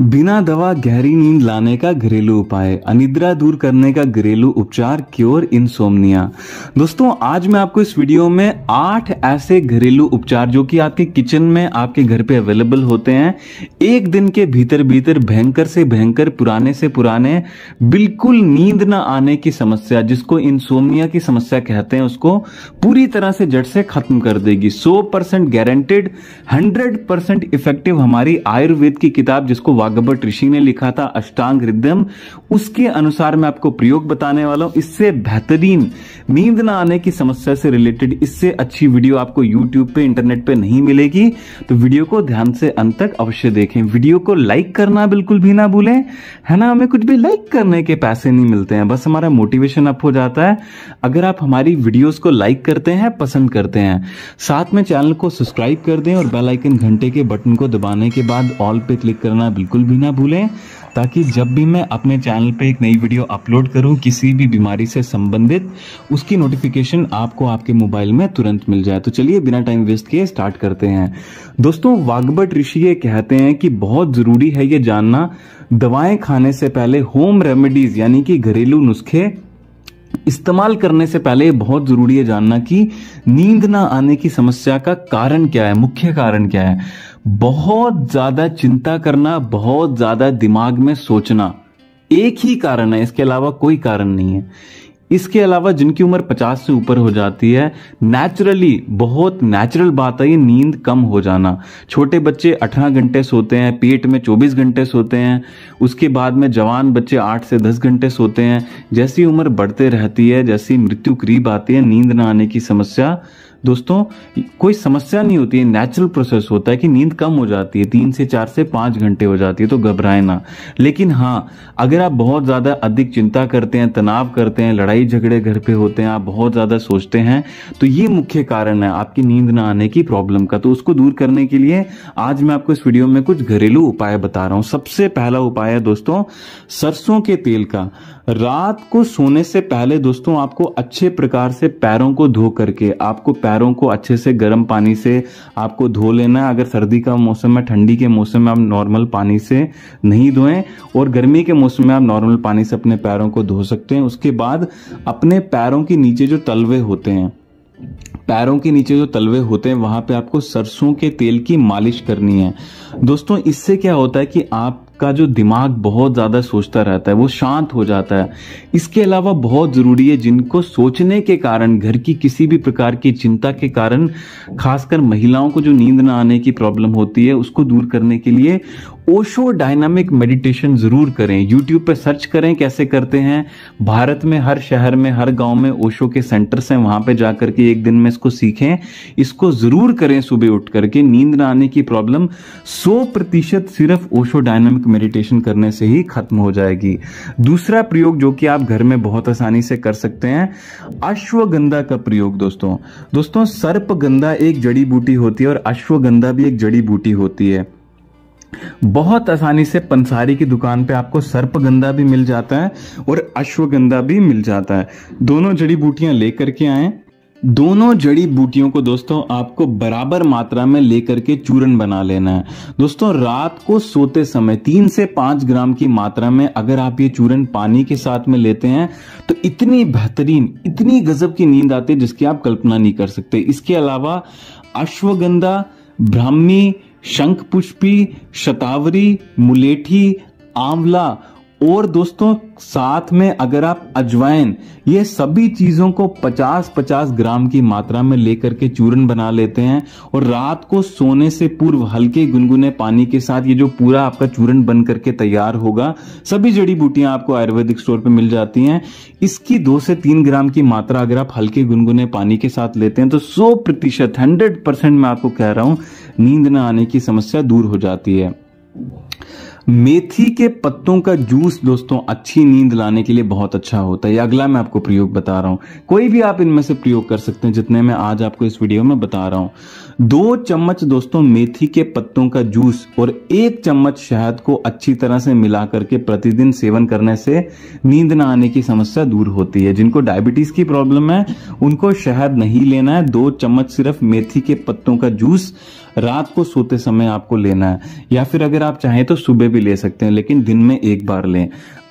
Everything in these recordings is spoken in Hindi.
बिना दवा गहरी नींद लाने का घरेलू उपाय अनिद्रा दूर करने का घरेलू उपचार क्योर इनसोमनिया दोस्तों आज मैं आपको इस वीडियो में आठ ऐसे घरेलू उपचार जो कि आपके किचन में आपके घर पे अवेलेबल होते हैं एक दिन के भीतर भीतर भयंकर से भयंकर पुराने से पुराने बिल्कुल नींद ना आने की समस्या जिसको इनसोमनिया की समस्या कहते हैं उसको पूरी तरह से जड़ से खत्म कर देगी सौ percent guaranteed hundred percent effective हमारी आयुर्वेद की किताब जिसको भागवत ऋषि ने लिखा था अष्टांग हृदयम उसके अनुसार मैं आपको प्रयोग बताने वाला हूं इससे बेहतरीन नींद ना आने की समस्या से रिलेटेड इससे अच्छी वीडियो आपको यूट्यूब पे इंटरनेट पे नहीं मिलेगी तो वीडियो को ध्यान से अंत तक अवश्य देखें वीडियो को लाइक करना बिल्कुल भी ना भूलें है ना हमें कुछ भी लाइक करने के पैसे नहीं मिलते हैं बस हमारा मोटिवेशन अप हो जाता है अगर आप हमारी वीडियोस को लाइक करते हैं पसंद करते हैं साथ में चैनल को सब्सक्राइब कर दें और बेलाइकन घंटे के बटन को दबाने के बाद ऑल पे क्लिक करना बिल्कुल बिल्कुल भी ना भूलें ताकि जब भी मैं अपने चैनल पे एक नई वीडियो अपलोड करूं किसी भी बीमारी से संबंधित उसकी नोटिफिकेशन आपको आपके मोबाइल में तुरंत मिल जाए तो चलिए बिना टाइम वेस्ट किए स्टार्ट करते हैं दोस्तों वागबट ऋषि ये कहते हैं कि बहुत ज़रूरी है ये जानना दवाएं खाने से पहले होम रेमेडीज़ यानी कि घरेलू नुस्खे इस्तेमाल करने से पहले बहुत ज़रूरी है जानना कि नींद ना आने की समस्या का कारण क्या है मुख्य कारण क्या है बहुत ज़्यादा चिंता करना बहुत ज़्यादा दिमाग में सोचना एक ही कारण है इसके अलावा कोई कारण नहीं है इसके अलावा जिनकी उम्र 50 से ऊपर हो जाती है नेचुरली बहुत नेचुरल बात है ये नींद कम हो जाना छोटे बच्चे 18 घंटे सोते हैं पेट में 24 घंटे सोते हैं उसके बाद में जवान बच्चे 8 से 10 घंटे सोते हैं जैसी उम्र बढ़ते रहती है जैसी मृत्यु करीब आती है नींद ना आने की समस्या दोस्तों कोई समस्या नहीं होती है नेचुरल प्रोसेस होता है कि नींद कम हो जाती है तीन से चार से पांच घंटे हो जाती है तो घबराए ना लेकिन हाँ अगर आप बहुत ज़्यादा अधिक चिंता करते हैं तनाव करते हैं लड़ाई झगड़े घर पे होते हैं आप बहुत ज़्यादा सोचते हैं तो ये मुख्य कारण है आपकी नींद ना आने की प्रॉब्लम का तो उसको दूर करने के लिए आज मैं आपको इस वीडियो में कुछ घरेलू उपाय बता रहा हूं सबसे पहला उपाय है दोस्तों सरसों के तेल का रात को सोने से पहले दोस्तों आपको अच्छे प्रकार से पैरों को धो करके आपको पैर पैरों को अच्छे से गर्म पानी से आपको धो लेना अगर सर्दी का मौसम है ठंडी के मौसम में आप नॉर्मल पानी से नहीं धोएं और गर्मी के मौसम में आप नॉर्मल पानी से अपने पैरों को धो सकते हैं उसके बाद अपने पैरों के नीचे जो तलवे होते हैं पैरों के नीचे जो तलवे होते हैं वहां पे आपको सरसों के तेल की मालिश करनी है दोस्तों इससे क्या होता है कि आप का जो दिमाग बहुत ज़्यादा सोचता रहता है वो शांत हो जाता है इसके अलावा बहुत ज़रूरी है जिनको सोचने के कारण घर की किसी भी प्रकार की चिंता के कारण खासकर महिलाओं को जो नींद ना आने की प्रॉब्लम होती है उसको दूर करने के लिए ओशो डायनामिक मेडिटेशन ज़रूर करें यूट्यूब पर सर्च करें कैसे करते हैं भारत में हर शहर में हर गाँव में ओशो के सेंटर्स हैं वहाँ पर जा के एक दिन में इसको सीखें इसको ज़रूर करें सुबह उठ करके नींद ना आने की प्रॉब्लम सौ प्रतिशत सिर्फ ओशो डायनामिक मेडिटेशन करने से ही खत्म हो जाएगी दूसरा प्रयोग जो कि आप घर में बहुत आसानी से कर सकते हैं अश्वगंधा का प्रयोग दोस्तों दोस्तों सर्पगंधा एक जड़ी बूटी होती है और अश्वगंधा भी एक जड़ी बूटी होती है बहुत आसानी से पंसारी की दुकान पे आपको सर्पगंधा भी मिल जाता है और अश्वगंधा भी मिल जाता है दोनों जड़ी बूटियां लेकर के आए दोनों जड़ी बूटियों को दोस्तों आपको बराबर मात्रा में लेकर के चूर्ण बना लेना है दोस्तों रात को सोते समय तीन से पांच ग्राम की मात्रा में अगर आप ये चूर्ण पानी के साथ में लेते हैं तो इतनी बेहतरीन इतनी गजब की नींद आती है जिसकी आप कल्पना नहीं कर सकते इसके अलावा अश्वगंधा ब्राह्मी शंख पुष्पी शतावरी मुलेठी आंवला और दोस्तों साथ में अगर आप अजवाइन ये सभी चीज़ों को 50-50 ग्राम की मात्रा में लेकर के चूर्ण बना लेते हैं और रात को सोने से पूर्व हल्के गुनगुने पानी के साथ ये जो पूरा आपका चूर्ण बन करके तैयार होगा सभी जड़ी बूटियां आपको आयुर्वेदिक स्टोर पे मिल जाती हैं इसकी दो से तीन ग्राम की मात्रा अगर आप हल्के गुनगुने पानी के साथ लेते हैं तो सौ प्रतिशत हंड्रेड परसेंट मैं आपको कह रहा हूं नींद ना आने की समस्या दूर हो जाती है मेथी के पत्तों का जूस दोस्तों अच्छी नींद लाने के लिए बहुत अच्छा होता है अगला मैं आपको प्रयोग बता रहा हूं कोई भी आप इनमें से प्रयोग कर सकते हैं जितने मैं आज आपको इस वीडियो में बता रहा हूं दो चम्मच दोस्तों मेथी के पत्तों का जूस और एक चम्मच शहद को अच्छी तरह से मिला करके प्रतिदिन सेवन करने से नींद ना आने की समस्या दूर होती है जिनको डायबिटीज की प्रॉब्लम है उनको शहद नहीं लेना है दो चम्मच सिर्फ मेथी के पत्तों का जूस रात को सोते समय आपको लेना है या फिर अगर आप चाहें तो सुबह भी ले सकते हैं लेकिन दिन में एक बार लें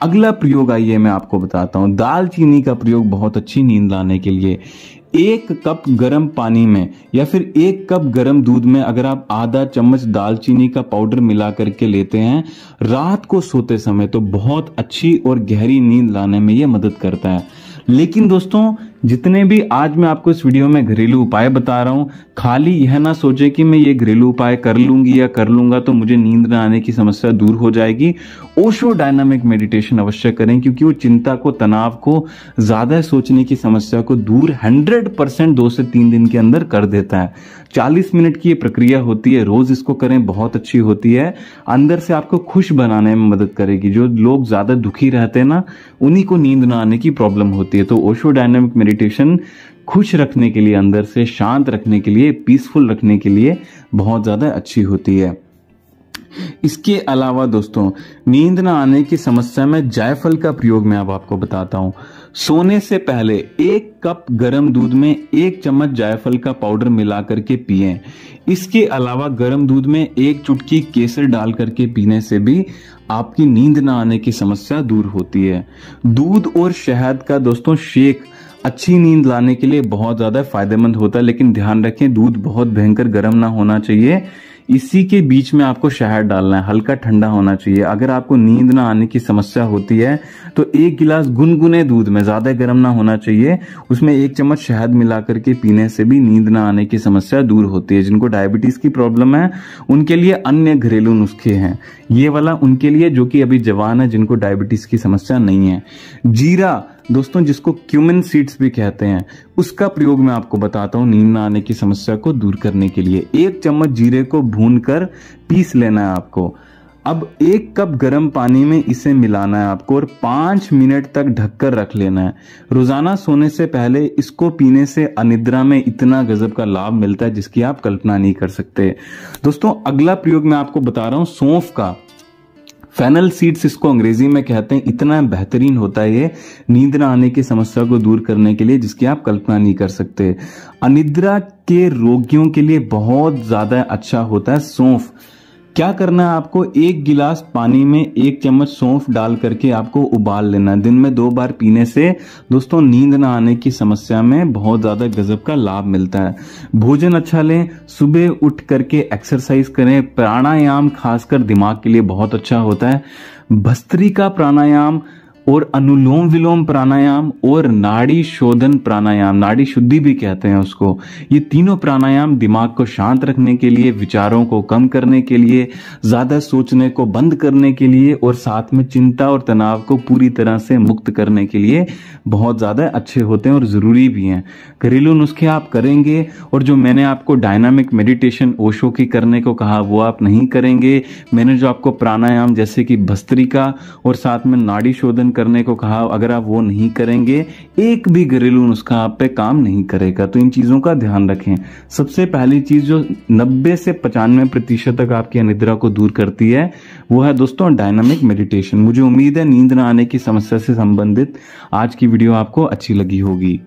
अगला प्रयोग आइए मैं आपको बताता हूँ दालचीनी का प्रयोग बहुत अच्छी नींद लाने के लिए एक कप गरम पानी में या फिर एक कप गरम दूध में अगर आप आधा चम्मच दालचीनी का पाउडर मिला करके लेते हैं रात को सोते समय तो बहुत अच्छी और गहरी नींद लाने में यह मदद करता है लेकिन दोस्तों जितने भी आज मैं आपको इस वीडियो में घरेलू उपाय बता रहा हूँ खाली यह ना सोचे कि मैं ये घरेलू उपाय कर लूंगी या कर लूंगा तो मुझे नींद न आने की समस्या दूर हो जाएगी ओशो डायनामिक मेडिटेशन अवश्य करें क्योंकि वो चिंता को तनाव को ज्यादा सोचने की समस्या को दूर हंड्रेड परसेंट दो से तीन दिन के अंदर कर देता है चालीस मिनट की ये प्रक्रिया होती है रोज इसको करें बहुत अच्छी होती है अंदर से आपको खुश बनाने में मदद करेगी जो लोग ज्यादा दुखी रहते हैं ना उन्हीं को नींद ना आने की प्रॉब्लम होती है तो ओशो डायनामिक मेडिटेशन खुश रखने के लिए अंदर से शांत रखने के लिए पीसफुल रखने के लिए बहुत ज़्यादा अच्छी होती है इसके अलावा दोस्तों नींद ना आने की समस्या में जायफल का प्रयोग मैं अब आपको बताता हूँ सोने से पहले एक कप गरम दूध में एक चम्मच जायफल का पाउडर मिला करके पिए इसके अलावा गरम दूध में एक चुटकी केसर डाल करके पीने से भी आपकी नींद ना आने की समस्या दूर होती है दूध और शहद का दोस्तों शेक अच्छी नींद लाने के लिए बहुत ज़्यादा फायदेमंद होता है लेकिन ध्यान रखें दूध बहुत भयंकर गर्म ना होना चाहिए इसी के बीच में आपको शहद डालना है हल्का ठंडा होना चाहिए अगर आपको नींद ना आने की समस्या होती है तो एक गिलास गुनगुने दूध में ज़्यादा गर्म ना होना चाहिए उसमें एक चम्मच शहद मिलाकर के पीने से भी नींद ना आने की समस्या दूर होती है जिनको डायबिटीज़ की प्रॉब्लम है उनके लिए अन्य घरेलू नुस्खे हैं ये वाला उनके लिए जो कि अभी जवान है जिनको डायबिटीज़ की समस्या नहीं है जीरा दोस्तों जिसको क्यूमिन सीड्स भी कहते हैं उसका प्रयोग मैं आपको बताता हूँ नींद आने की समस्या को दूर करने के लिए एक चम्मच जीरे को भून कर पीस लेना है आपको अब एक कप गर्म पानी में इसे मिलाना है आपको और पांच मिनट तक ढककर रख लेना है रोज़ाना सोने से पहले इसको पीने से अनिद्रा में इतना गजब का लाभ मिलता है जिसकी आप कल्पना नहीं कर सकते दोस्तों अगला प्रयोग मैं आपको बता रहा हूँ सौंफ का फैनल सीड्स इसको अंग्रेजी में कहते हैं इतना बेहतरीन होता है ये नींद न आने की समस्या को दूर करने के लिए जिसकी आप कल्पना नहीं कर सकते अनिद्रा के रोगियों के लिए बहुत ज्यादा अच्छा होता है सौंफ क्या करना है आपको एक गिलास पानी में एक चम्मच सौंफ डाल करके आपको उबाल लेना है दिन में दो बार पीने से दोस्तों नींद ना आने की समस्या में बहुत ज़्यादा गजब का लाभ मिलता है भोजन अच्छा लें सुबह उठ करके एक्सरसाइज करें प्राणायाम खासकर दिमाग के लिए बहुत अच्छा होता है भस्त्री का प्राणायाम और अनुलोम विलोम प्राणायाम और नाड़ी शोधन प्राणायाम नाड़ी शुद्धि भी कहते हैं उसको ये तीनों प्राणायाम दिमाग को शांत रखने के लिए विचारों को कम करने के लिए ज़्यादा सोचने को बंद करने के लिए और साथ में चिंता और तनाव को पूरी तरह से मुक्त करने के लिए बहुत ज़्यादा अच्छे होते हैं और ज़रूरी भी हैं घरेलू नुस्खे आप करेंगे और जो मैंने आपको डायनामिक मेडिटेशन ओशो की करने को कहा वो आप नहीं करेंगे मैंने जो आपको प्राणायाम जैसे कि भस्त्रिका और साथ में नाड़ी शोधन करने को कहा अगर आप वो नहीं करेंगे एक भी घरेलू नुस्खा आप पे काम नहीं करेगा तो इन चीज़ों का ध्यान रखें सबसे पहली चीज़ जो 90 से पचानवे प्रतिशत तक आपकी अनिद्रा को दूर करती है वो है दोस्तों डायनामिक मेडिटेशन मुझे उम्मीद है नींद न आने की समस्या से संबंधित आज की वीडियो आपको अच्छी लगी होगी